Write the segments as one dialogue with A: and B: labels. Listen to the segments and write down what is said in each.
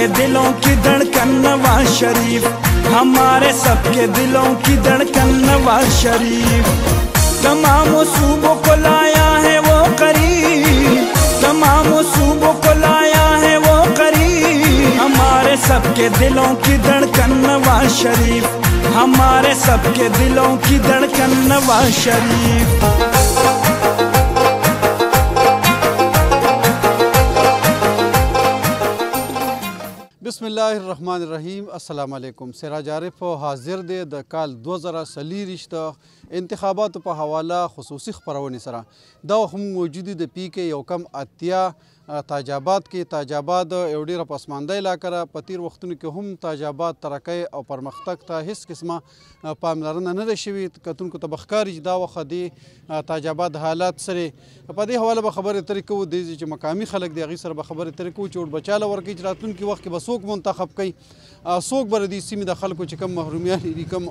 A: सबके दिलों की धड़कन नवाज शरीफ हमारे सबके
B: दिलों की धड़कन नवाज शरीफ तमाम सूबों को लाया है वो करीब तमाम सूबों को लाया है वो
A: करीब हमारे सबके दिलों की धड़कन नवाज शरीफ हमारे सबके दिलों की धड़कन नवाज शरीफ
B: الله الرحمن الرحیم السلام علیکم سراج عارف حاضر دی د کال 2023 د انتخاباتو په حواله خصوصي خبرونه سره دا هم موجود د پی کې یو کم اتیا تاجاباد کې تاجاباد یو ډیره پسمانده علاقه را په تیر وختونو کې هم تاجاباد ترقۍ او پرمختګ ته هیڅ قسمه پاملرنه نه ده شوې کتونکو ته به ښکاري چې دا وخت د تاجاباد حالات سره په دې حواله به خبرې ترې کوو د چې مقامي خلک د هغې سره به خبرې ترې کوو چې وربچاله ورکوي چې راتلونکي وخت کې به څوک منتخب کوي څوک به دې سیمې د خلکو چې کم محرومیان لري کم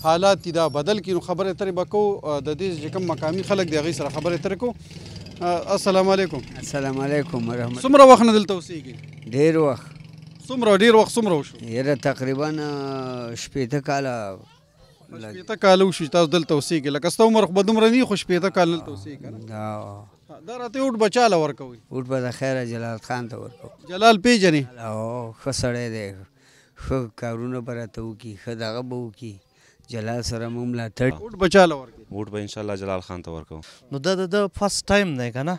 B: حالات دا بدل کینو خبره ترې بکو د دې چې کوم مقامی خلک دی غي سره خبره ترې کو السلام علیکم السلام علیکم ورحمت څومره وخت نه دلته اوسېږي ډېر وخت څومره ډېر وخت څومره وشو یره تقریبا شپېته کاله شپېته کاله وشي تاسو دلته اوسېږي لکه ستا عمر خو به دومره نه وي خو شپېته کاله دلته اوسېږي دا راته وټ بچاله ورکوي وټ به د خیره جلال خان ته ورکو جلال پیژنې او ښه سړی دی ښه کارونه به راته وکړي ښه دغه به
A: وکړي جلال سره موږ ملاتړ ووټ بچاله ورکړي ووټ به ان شاء الله جلال خان ته ورکوم نو دا
B: د فرست ټایم دی کنه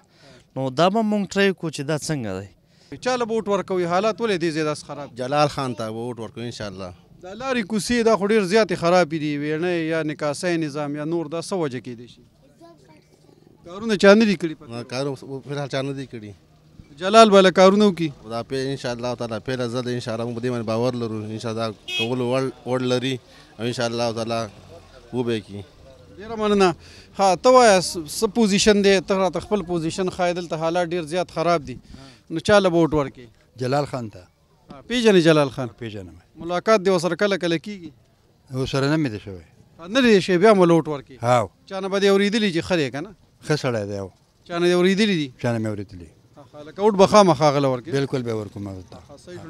B: نو دا به موږ ټرای کو چې دا څنګه دی چاله ووټ ورکوي حالات ولې دي زیات خراب جلال خان ته ووټ ورکوي ان شاء الله دا لارې کوڅې دا خو ډېر زیاتې خرابې دي ویڼې یا نکاسۍ نظام یا نور دا څه وجه کېدی شي کارونه چا نه دي کړي کارونه فلحال چا نه دي کړي جلال بله کارونه وکړي دا پې انشاءالله تعالی پېله زه د انشاءالله موږ په دې باندې باور لرو انشاءالله کولو وړ لري او ان شاء الله تعالی و به کی ډیره مننه ها ته وایې څه پوزیشن دی ته راته خپل پوزیشن ښایي دلته حالات ډیر زیات خراب دي نو چا له ووټ ورکې جلال خان ته پیژنې جلال خان پیژنم ملاقات دی وسره کله کله کیږي وسره نه مې دی شوی نه دی شوی بیا مو لوټ ورکې ها چانه به دی اوریدلی چې خره کنه خسړې دی چانه دی اوریدلی دي چانه مې اوریدلی لکاوټ بخا مخا غل ورکې بالکل به ورکوم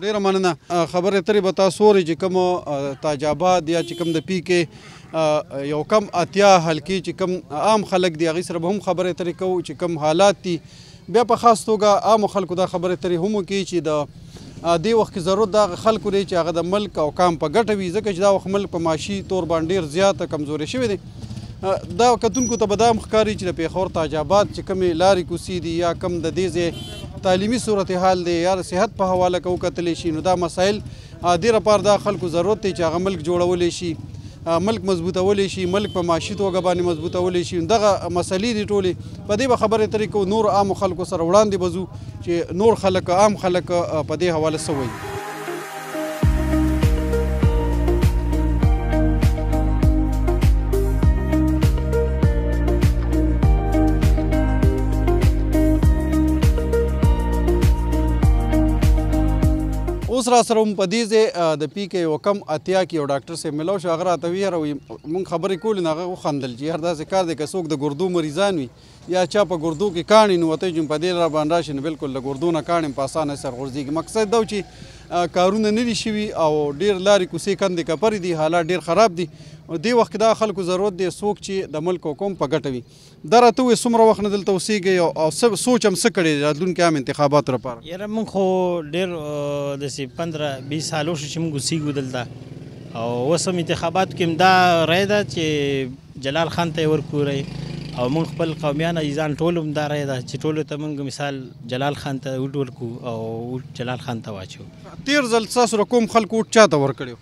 B: ډیره مننه خبر اترې به تاسو ری چې کوم تاجاباد یا چې کوم د پی کې یو کم اتیا حلقې چې کوم عام خلک دی هغه سره هم خبر اترې کوو چې کوم حالات دي بیا په خاص توګه عام خلکو دا خبر اترې هم کوي چې د دې وخت کې ضرورت دا خلکو لري چې هغه د ملک او کام په ګټه وي ځکه چې دا وخت ملک په معاشي تور باندې ډیر زیاته کمزوري شوی دی دا کتونکو ته به دا هم ښکاري چې د پیښور تاج آباد چې کومې لارې کوڅې دي یا کم د دې ځای تعلیمی صورتحال دی یا صحت په حواله کو کتلی شي نو دا مسایل د لپاره د خلکو ضرورت دی چې هغه ملک جوړولې شي ملک مضبوطولې شي ملک په معاشي توګه باندې مضبوطولې شي دغه مسلې دي ټولې په دې به خبرې طریقو نور عام خلکو سره وړاندې بزو چې نور خلک عام خلک په دې حواله سوي اوس را سره هم په دې ځای د پی کې یو کم اتیا کې یو ډاکټر سره ملاو شو هغه راته وی هره مونږ خبرې کولې نه هغه وخندل چې هر داسې کار دی که څوک د ګردو مریضان وي یا چا په ګردو کې کاڼي نو وته جون په دې را باندې راشي نو بالکل له ګردو نه کاڼي په اسانه سر غورځيږي مقصد دا چې کارونه نه دي شوي او ډیر لارې کوڅې کندې کپرې دي حالات ډیر خراب دي دی وخت دا خلکو ضرورت دی څوک چې د ملک حکوم په ګټه وي دا راته وې څومره وخت نه دلته اوسېږي او سب سوچ هم څه کړی راتلونکي عام انتخابات لپاره
A: یاره موږ خو ډېر داسې پندره بیس سالو شو چې موږ اوسېږو دلته او اوس هم انتخاباتو کې هم دا رایه ده چې جلال خان ته یې ورکورئ او مونږ خپل قومیان عزیزان ټول هم دا رای ده چې ټولو ته مونږ مثال جلال خان ته وډول کو او جلال خان ته واچو تیر ځل څاس رقم خلکو چاته ورکړو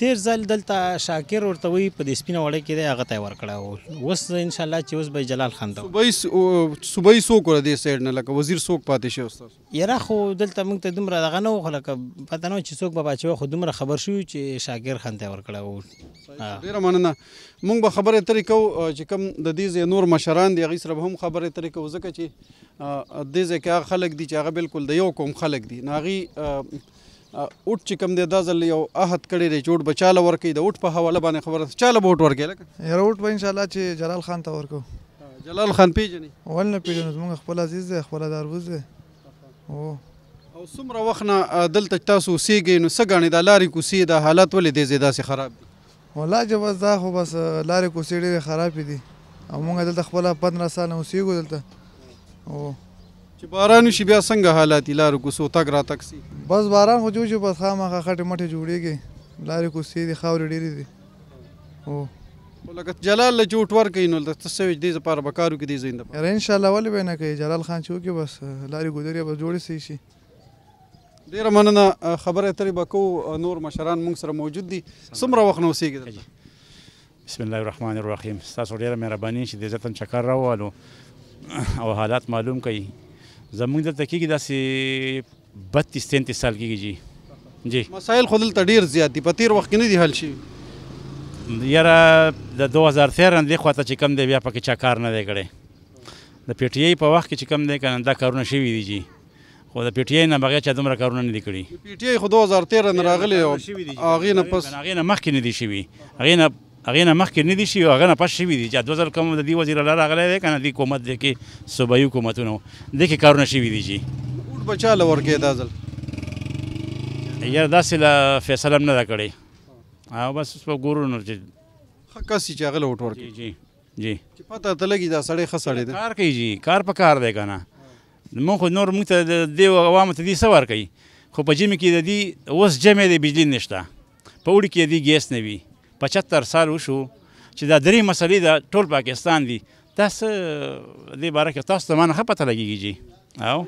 A: تیر ځل دلته شاکر ورته وی په دې سپینه وړه کې دی هغه ته ورکړه اوس ان شاء الله چې اوس به جلال خان ته
B: صوبای صوبای سوک ور دې سیډ نه لکه وزیر سوک پاتې شو تاسو
A: یره خو دلته موږ ته
B: دومره دغه نه خو لکه پته نه چې سوک به بچو خو دومره خبر شو چې شاکر خان ته ورکړه او ډیر مننه موږ به خبره ترې کو چې کم د دې نور مشران دی غي سره به هم خبره ترې کو ځکه چې د دې ځکه خلک دي چې هغه بالکل د یو قوم خلک دي ناغي اوټ چې کم دی دا ځل یو عهد کړی دی چې اوټ به چاله ورکوي د اوټ په حواله باندې خبره چاله به اوټ ورکوي لکه یاره اوټ به انشاءالله چې جلال خان ته ورکو جلال خان پیژنې ول نه پیژنو زموږ خپل عزیز دی خپل داروز دی او او څومره وخت نه دلته تاسو سیګې نو سګانی د لارې کوسي د حالت ولې دې زیاده سي خراب دي ولا جواز دا خو بس لارې کوسي ډېر خراب دي او موږ دلته خپل 15 سال اوسېګو دلته او چې باران شي بیا څنګه حالات لارو کوڅو تک را تک سي بس باران خو جوړ بس خامخا خټه مټه جوړيږي لارې کوڅې دي خاورې ډېرې دي او لکه جلال له جوټ ور کین نو تسویج دې لپاره بکارو کې دې زینده پر ان شاء الله ولې به نه کوي جلال خان چې وکي بس لاري ګودري به جوړ سي شي ډیر مننه خبره اترې بکو نور مشران مونږ سره موجود دي سمره وخت نو سیګ
A: بسم الله الرحمن الرحیم تاسو ډیره مهرباني چې دې ځتن چکر راوالو او حالات معلوم کړي زمونږ دلته کېږي داسې بتیس تینتیس سال کېږي جی جی مسایل خو
B: دلته ډېر زیات دي په تېر وخت کې نه دي
A: حل شوي یاره د 2013 نه خواته چې کم دی بیا پکې چا کار نه دی کړی د پی ټی آی په وخت کې چې کم دی کنه دا کارونه شوي دي جی خو د پی ټی آی نه بغیر چا دومره کارونه نه دي کړي
B: پی ټی آی خو 2013 نه راغلی او
A: هغې نه پس هغې نه مخکې نه دي شوي هغې نه هغه نه مخکې نه دي شي هغه نه پښ شي دي چې 2000 کم د دی وزیر الله راغلی دی کنه دی حکومت دی کې صوبایي حکومتونه د کې کارونه شي دي چې
B: وټ بچا لور کې دا ځل
A: یار داسې لا فیصله نه دا کړې او بس په ګورو نه چې حق سي چې هغه لوټ ورکې جی جی چې پته ته لګي دا سړی خسړې ده کار کوي جی کار په کار دی کنه مونږ نور مونږ ته د دیو عوامو ته دي سوار کوي خو په جمی کې د دې اوس جمع دی بجلی نشته په وړي کې دی ګیس نه وي 75 سال وشو چې دا درې مسلې د ټول پاکستان دي تاسو دې باره کې تاسو ته ما نه ښه پته لګېږي او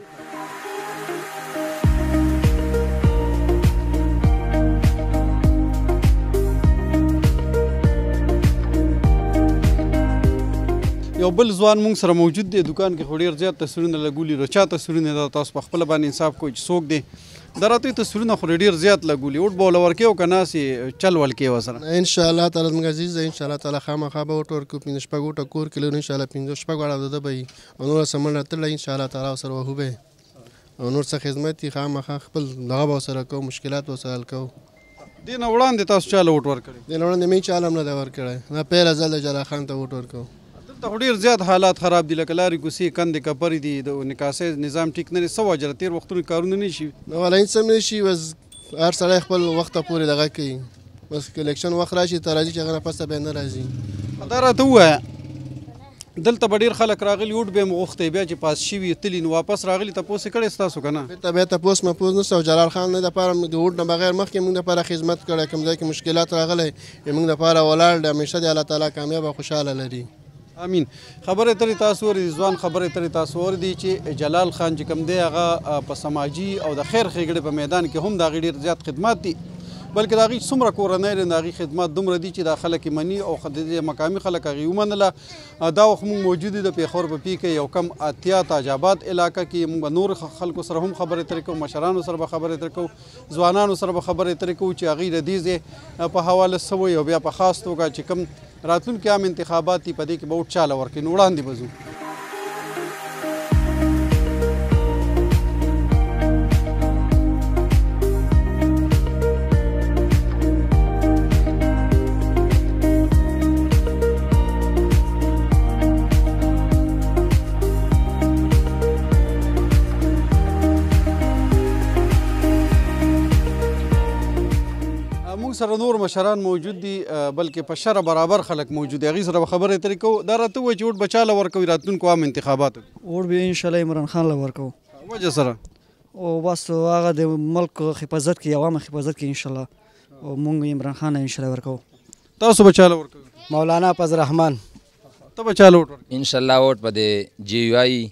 B: یو بل ځوان مونږ سره موجود دی دکان کې خو ډیر زیات تصویرونه لګولي رچا تصویرونه دا تاسو په خپل باندې انصاف کوی چې څوک دی دراته تصویرونه خو ډیر زیات لګولي وټ بول ورکې او کناسي چل ولکې وسره ان شاء الله تعالی موږ عزیز ان شاء الله تعالی خامخا به ټور کو پینځ شپږو ټکور کلو ان شاء الله پینځ شپږو اړه ده به نور سمون راته ان شاء الله تعالی سره وهو به نور څه خدمت خامخا خپل لغه به سره کو مشکلات وسره حل کو دین وړاندې تاسو چاله وټ ورکړي دین وړاندې مې چاله نه دا ورکړي ما پیل ازل جلا خان ته وټ ورکو ته ډیر زیات حالات خراب دي لکه لارې کوسې کندې کپرې دي د نکاسې نظام ټیک نه سو وجره تیر وختونه کارونه نشي نو ولای سم نشي وز هر سړی خپل وخت پورې دغه کوي بس الیکشن وخت راشي ته راځي چې هغه پسته به نه راځي دا راته وایه دلته ډیر خلک راغلي وډ به مغوختې بیا چې پاس شي وي تلی نو واپس راغلي تاسو کړي تاسو کنه ته به تاسو ما پوز نه سو جلال خان نه د پاره د وډ نه بغیر مخکې موږ لپاره خدمت کړه کوم ځای کې مشکلات راغلي موږ لپاره ولاړ د همیشه د الله تعالی کامیاب او خوشاله لري امين خبره ترې تاسو ور ځوان خبره ترې تاسو ور دي چې جلال خان چې کوم دی هغه په سماجی او د خیر خېګړې په میدان کې هم دا غډیر زیات خدمات دي بلکې دا غي څومره کورنۍ لري دا غي خدمات دومره دي چې دا خلک مني او د مقامی خلک غي ومنله دا وخت موږ موجود د پیښور په پیکه یو کم اتیا تاجابات علاقہ کې موږ نور خلکو سره هم خبرې ترې کوو مشرانو سره به خبرې ترې کوو ځوانانو سره به خبرې ترې کوو چې غي د دې په حواله سوی او بیا په خاص توګه چې کم راتلونکي عام انتخاباتي په دې کې به وټ چاله ورکې نوړاندې بزو سره نور مشران موجود دي بلکې په شر برابر خلک موجود دي هغه سره خبره ترې کو دا راته و چې وټ بچا لور کوي راتلونکو عام انتخاباتو وټ به ان شاء الله عمران خان لور کو وجه سره او بس هغه د ملک حفاظت کې عوام حفاظت کې ان شاء الله او مونږ عمران خان ان شاء الله ورکو تاسو بچا لور کو مولانا فضل الرحمن
A: ته بچا لور ان شاء الله وټ په دې جی یو آی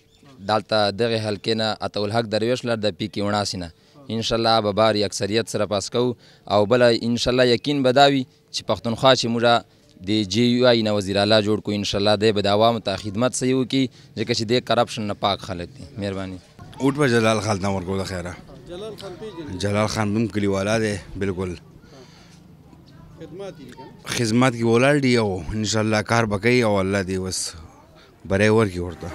A: دالته دغه حلقې نه اتول حق درویش لر د پی کې وناسینه ان شاء الله به بار اکثریت سره پاس کو او بل ان شاء الله یقین بداوي چې پښتونخوا چې موږ د جی یو آی نه وزیر اعلی جوړ کو ان شاء الله د به عوام ته خدمت سيو کی ځکه چې د کرپشن نه پاک خلک دي مهرباني اوټ په جلال خان نور کو د خیره جلال خان پیجن جلال خان دم کلیوالا دی بالکل خدمات کې ولاړ دی او ان شاء الله کار بکې او الله دی وس برای ورکی ورته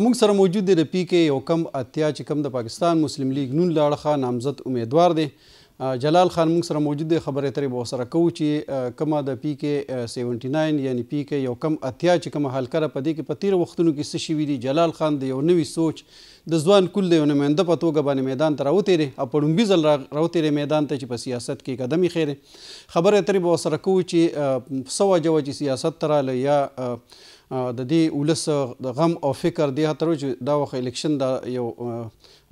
B: موږ سره موجود دی د پی کې یو کم اتیا چې کم د پاکستان مسلم لیگ نون لاړ خان نامزد امیدوار دی جلال خان موږ سره موجود دی خبرې ترې به سره کوو چې کمه د پی کې 79 یعنی پی کې یو کم اتیا چې کم حل کړه په دې کې په تیر وختونو کې څه شوي دي جلال خان د یو نوي سوچ د ځوان کل دی نماینده په توګه باندې میدان ته راوتیری او په ړومبي ځل راوتیری میدان ته چې په سیاست کې قدمي خیرې خبرې ترې به ورسره کوو چې څه وجه وه چې سیاست ته راله یا د دې ولس د غم او فکر دی هتر چې دا وخت الیکشن د یو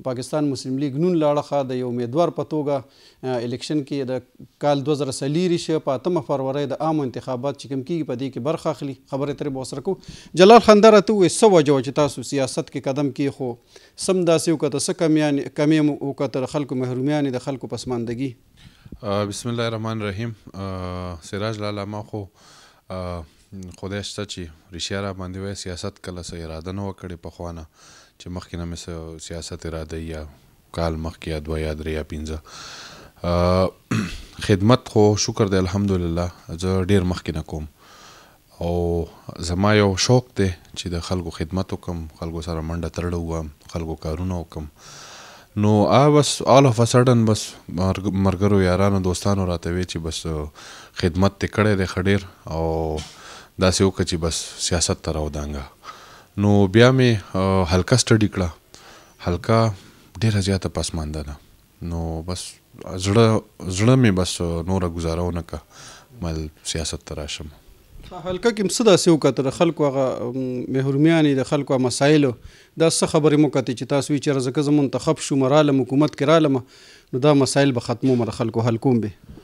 B: پاکستان مسلم لیگ نون لاړه د یو امیدوار په توګه الیکشن کې د کال 2000 سلیری شه په 8 فروری د عام انتخابات چې کوم کیږي په دې کې برخه اخلي خبره ترې به سره کو جلال خندر ته وې سو وجو چې تاسو سیاست کې قدم کې خو سم داسې وکړه څه کمیان کمی او کتر خلکو محرومیان د خلکو پسماندګي
C: بسم الله الرحمن الرحیم سراج لالا ما خو خدای شته چې ریشیا را باندې وای سیاست کله سه اراده نه وکړي په خوانه چې مخکې نه مې سیاست اراده یا کال مخکې یا دوه یا درې یا پنځه خدمت خو شکر دی الحمدلله زه ډیر مخکې نه کوم او زما یو شوق دی چې د خلکو خدمت وکم خلکو سره منډه تړلو وم خلکو کارونه وکم نو آ بس آل اف سډن بس مرګرو یارانو دوستانو راته وی چې بس خدمت تکړه دی خډیر او داسې وکړه چې بس سیاست ته راودانګه نو بیا مې هلکا سټډي کړه هلکا ډېره زیاته پسمانده ده نو بس زړه زړه مې بس نوره گزارونه کا مل سیاست ته راشم
B: هلکا کې څه داسې وکړه خلکو هغه محرومیانې د خلکو مسایل دا څه خبرې مو کته چې تاسو چې رزق زمون منتخب شو مراله حکومت کې رالم نو دا مسایل به ختمو مر خلکو حل کوم به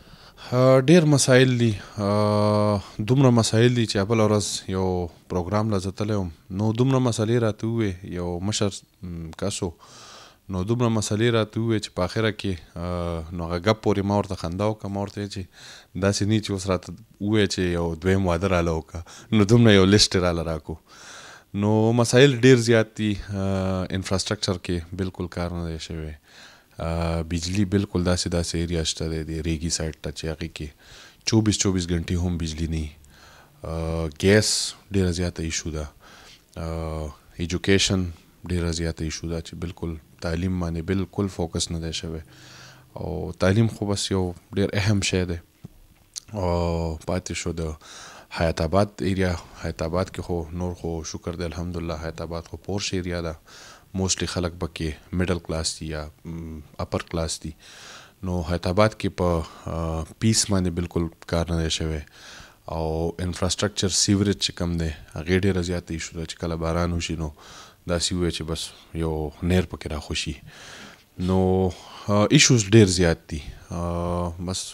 C: ډیر مسایل دي دومره مسایل دي چې بل ورځ یو پروګرام لزتلم نو دومره مسلې راته وې یو مشر کاسو نو دومره مسلې راته وې چې په اخره کې نو هغه غپ پورې ما ورته خنداو کوم ورته چې دا سې نه چې اوس راته وې چې یو دوی مواده را لوکا نو دومره یو لیست را لراکو نو مسایل ډیر زیات دي انفراستراکچر کې بالکل کار نه دی شوی بجلی بالکل دا دا داسے ایریا شتا دے ہے ریگی سائٹ سائڈ ٹچ کے چوبیس چوبیس گھنٹی ہم بجلی نہیں گیس ڈیرا زیادہ ایشو دا ایجوکیشن ڈیرا زیادہ ایشو دا چی بالکل تعلیم مانے بالکل فوکس نہ دے شوے اور تعلیم کو بس دیر اہم شہر دے پاتے شو دا حیات آباد ایریا حیات آباد کے خو نور خو شکر دے الحمدللہ حیات آباد خو پورش ایریا دا موستلی خلک پکې میډل کلاس دي یا اپر کلاس دي نو حیدرآباد کې په پیس باندې بالکل کار نه شوی او انفراستراکچر سیوریج کم دی هغه ډېر زیات ایشو چې کله باران وشي نو دا سیوی چې بس یو نیر پکې را خوشي نو ایشوز ډېر زیات دي بس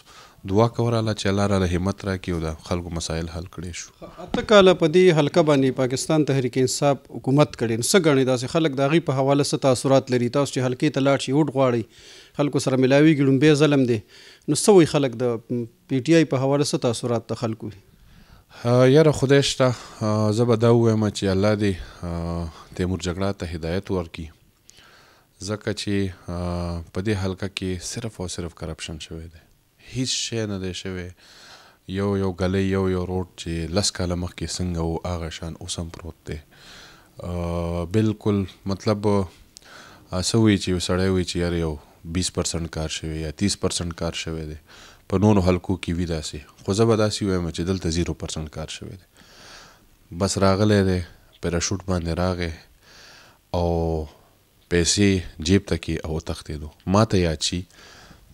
C: دعا کوله الله چې الله را همت راکړي او د خلکو مسایل حل کړي شو
B: اته کاله په دې حلقه باندې پاکستان تحریک انصاف حکومت کړي نو څه غني داسې خلک داغي په حواله ست تاثیرات لري تاسو چې حلقې ته لاړ شي وډ غواړي خلکو سره ملاوي ګډون به ظلم دي نو سوې خلک د پی ټی آی په حواله ست تاثیرات ته خلکو
C: یاره خدای شته زه به دا ووایم چې الله دې تیمور جګړه ته هدایت ورکړي ځکه چې په دې حلقه کې صرف او صرف کرپشن شوی دی هیڅ شی نه دی شوی یو یو غلې یو یو روډ چې لس کاله مخکې څنګه وو هغه شان اوس هم پروت دی بالکل مطلب سوي چې سړی وي چې یار یو 20% کار شوی یا 30% کار شوی دی په نونو حلقو کې وی داسې خو زه به داسې وایم چې دلته 0% کار شوی دی بس راغلی دی پیراشوټ باندې راغی او پیسې جیب ته کې او تختې دو ما ته یاد شي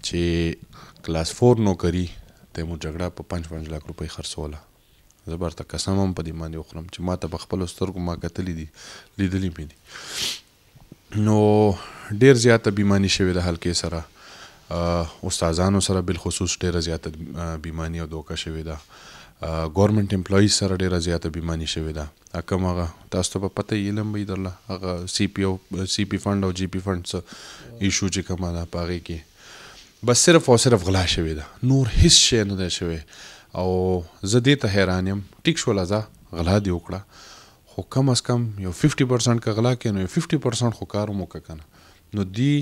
C: چې کلاس 4 نوکری تیمور جګړه په 5 5 لک روپۍ خرڅوله زبرته قسم هم په دې باندې وخورم چې ما ته په خپل سترګو ما کتلې دي لیدلې مې دي نو ډیر زیاته بیمانی شوې ده هلکې سره استادانو سره بالخصوص ډیر زیاته بیمانی او دوکه شوې ده ګورمنټ امپلوي سره ډیر زیاته بیمانی شوې ده اکه مغه تاسو په پته یې لم به درله هغه سی پی او سی پی فند او جی پی فند څه ایشو چې کومه ده پاره کې بس صرف او صرف غلا شوې ده نور هیڅ شی نه ده شوې او زه دې ته حیران یم ټیک شو لزا غلا دی وکړه خو کم از کم یو 50% کا غلا کې نو 50% خو کار مو کنه نو دی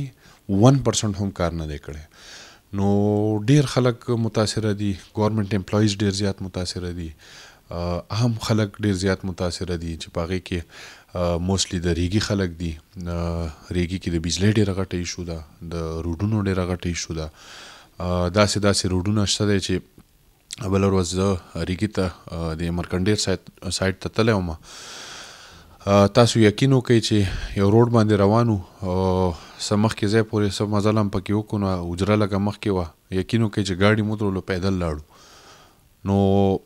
C: 1% هم کار نه دی کړی نو ډیر خلک متاثر دي ګورنمنت امپلایز ډیر زیات متاثر دي اهم خلک ډیر زیات متاثر دي چې پاغي کې موستلی د ریګي خلک دي ریګي کې د بجلی ډیره غټه ایشو ده د روډونو ډیره غټه ایشو ده داسې داسې روډونه شته دی چې بل ورځ زه ریګي ته د مرکنډیر سایت ته تللی وم تاسو یقین وکئ چې یو روډ باندې روانو سمخ کې ځای پورې سب مزل هم پکې وکړو نو اجره لکه مخکې وه یقین وکئ چې ګاډي مو درلو پیدل لاړو نو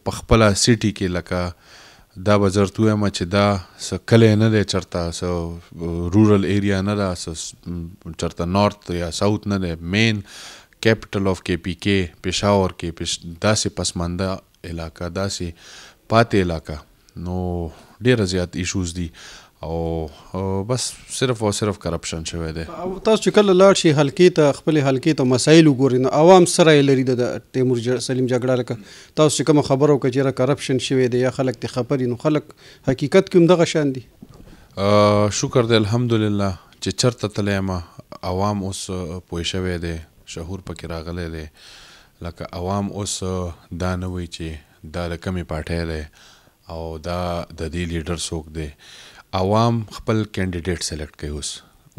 C: په خپله سیټي کې لکه دا به زرته وایم چې دا څه کلی نه دی چېرته څه رورل ایریا نه ده څه چېرته نارت یا ساوت نه دی مین کیپټل آف کې پی کې پېښور کې پش داسې پسمانده علاقه داسې پاتې علاقه نو ډېره زیات ایشوز دي او بس صرف او صرف کرپشن شوی دی
B: تاسو چې کله لاړ شي حلقې ته خپل حلقې ته مسایل وګورئ نو عوام سره لري د تیمور سلیم جګړه لکه تاسو چې کوم خبرو کې چې کرپشن شوی دی یا خلک ته خبري نو خلک حقیقت کوم دغه شان دي
C: شکر دی الحمدلله چې چرته تلیم عوام اوس پوه شوی دی شهور پکې راغلی دی لکه عوام اوس دا نه وی چې دا د کمی پټه دی او دا د دې لیډر څوک دی عوام خپل کینډیډیټ سلیکټ کوي اوس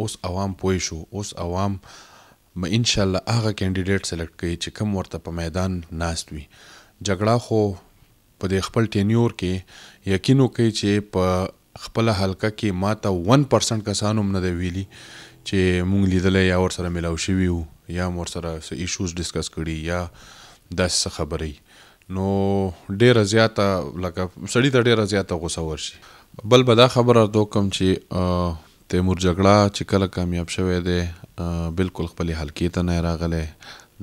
C: اوس عوام پوه شو اوس عوام م ان شاء الله هغه کینډیډیټ سلیکټ کوي چې کم ورته په میدان ناست وي جګړه خو په د خپل ټینیور کې یقین وکي چې په خپل حلقه کې ماته 1% کسانو نه دی ویلي چې مونږ لیدلې یا ور سره ملاو شوی وو یا مور سره ایشوز ډیسکس کړي یا داسې خبرې نو ډیره زیاته لکه سړی ته ډیره زیاته غوسه ورشي بل به دا خبره تو کوم چې تیمور جګړه چې کله کامیاب شوه دی بالکل خپل حل کې ته نه راغله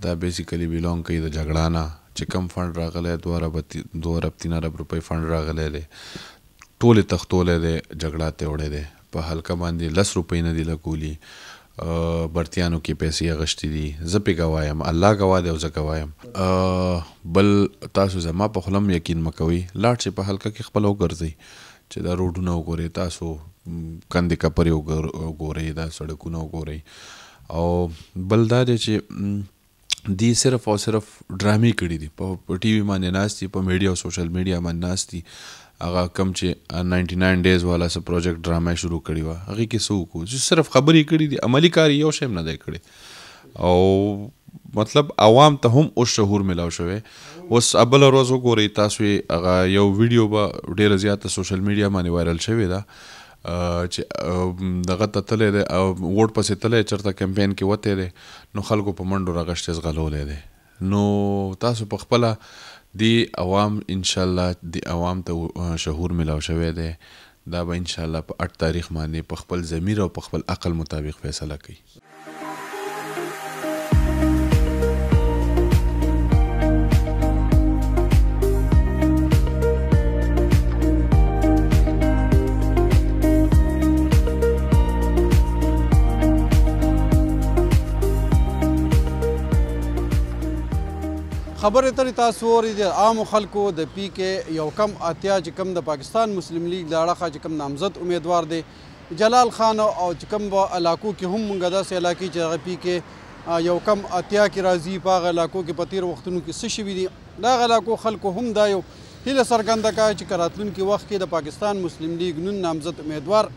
C: دا بیسیکلی بیلونګ کوي د جګړه نه چې کم فند راغله 2 رب 2 رب 3 رب روپۍ فند راغله دی ټوله تختوله دی جګړه ته وړه دی په حلقه باندې 10 روپۍ نه دی لګولي برتیانو کې پیسې غشتې دي زه په گوایم الله گوا دی او زه گوایم بل تاسو زما په خلم یقین مکوي لاړ چې په حلقه کې خپل وګرځي چې دا روډونه وګورئ تاسو کندې کپرې وګورئ دا سړکونه وګورئ او بل دا دی چې دی صرف او صرف ډرامې کړي دي په ټي وي باندې ناست دي په میډیا او سوشل میډیا باندې ناست دي هغه کم چې 99 ډیز والا سه پروجیکټ ډرامه شروع کړی و هغه کې څه وکړو چې صرف خبرې کړي دي عملی کار یو شی نه دی کړی او مطلب عوام ته هم اوس شهور ملاو شوی اوس ابل ورځ وګورئ تاسو هغه یو ویډیو به ډیره زیاته سوشل میډیا باندې وایرل شوی ده چې دغه ته تللی دی او ووټ پسې تللی چېرته کمپین کې وتی دی نو خلکو په منډو راغشتې زغلولی دی نو تاسو په خپله دی عوام انشاءالله د عوام ته شهور میلاو شوی دی دا به انشاءالله په 8 تاریخ باندې په خپل ضمیر او په خپل عقل مطابق فیصله کوي
B: خبرې ترې تاسو ورې د عام خلکو د پی کې یو کم اتیا چې کم د پاکستان مسلم لیگ لاړه خا چې کم نامزد امیدوار دی جلال خان او چې کم و علاقو کې هم مونږ داسې علاقې چې هغه پی کې یو کم اتیا کې راځي په هغه علاقو کې په تیر وختونو کې څه شوي دي دا علاقو خلکو هم دا یو هیله څرګنده کړه چې کراتلونکي وخت کې د پاکستان مسلم لیگ نن نامزد امیدوار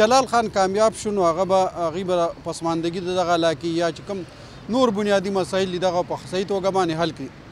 B: جلال خان کامیاب شون هغه به هغې به پسماندګي د دغه علاقې یا چې کوم نور بنیادی مسایل دغه په صحیح توګه باندې حل کړي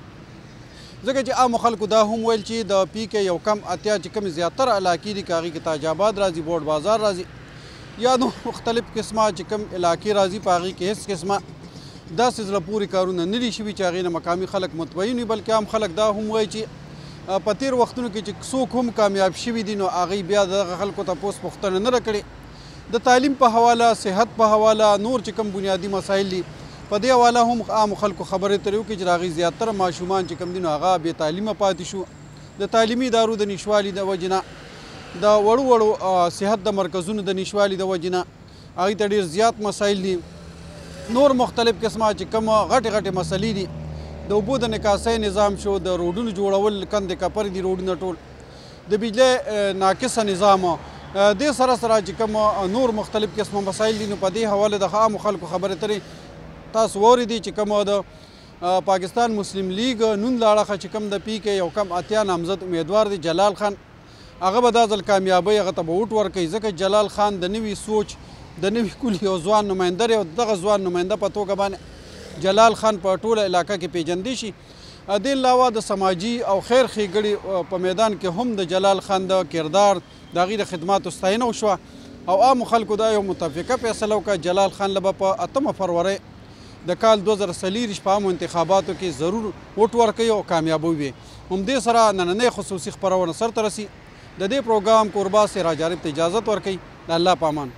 B: ځکه چې عام خلکو دا هم ویل چې د پی کې یو کم اتیا چې کم زیاتره علاقې دي کاغي کې تاج آباد راځي بورډ بازار راځي یا نو مختلف قسمه چې کم علاقې راځي پاغي کې هیڅ قسمه دا سزله پوری کارونه نه دي شوي چې هغه مقامی خلک متوین وي بلکې عام خلک دا هم وایي چې په تیر وختونو کې چې څوک هم کامیاب شوي دي نو هغه بیا د خلکو ته پوس پختنه نه راکړي د تعلیم په حواله صحت په حواله نور چې کم بنیادی مسایل دي په دې والا هم عام خلکو خبرې ترې وکړي چې راغی زیاتره ماشومان چې کم دي نو هغه بې تعلیمه پاتې شو د تعلیمي ادارو د نشوالي د وجې نه د وړو وړو صحت د مرکزونو د نشوالي د وجې نه هغې ته ډېر زیات مسایل دي نور مختلف قسمه چې کوم غټې غټې مسلې دي د اوبو د نکاسۍ نظام شو د روډونو جوړول کندې کپر دي روډونه ټول د بجلی ناقصه نظام د سره سره چې کوم نور مختلف قسمه مسایل دي نو په دې حواله د عامو خلکو خبرې ترې تاسو وری دي چې کوم د پاکستان مسلم لیگ نون لاړه چې کوم د پی کې یو کم اتیا نامزد امیدوار دي جلال خان هغه به دا ځل کامیابی هغه ته به وټ ورکوي ځکه جلال خان د نوي سوچ د نوي کل یو ځوان نماینده دی او دغه ځوان نماینده په توګه باندې جلال خان په ټوله علاقه کې پیژندې شي دې علاوه د سماجی او خیر ښېګړي په میدان کې هم د جلال خان د کردار د غیر خدماتو ستاینه وشوه او عام خلکو دا یو متفقه فیصله وکړه جلال خان لبه په اتمه فروری د کال 2024 په عامو انتخاباتو کې ضرور ووټ ورکړي او کامیاب وي همدې سره نننې خصوصي خبرونه سرته رسي د دې پروګرام کوربا سراج عارف ته اجازه ورکړي الله پامان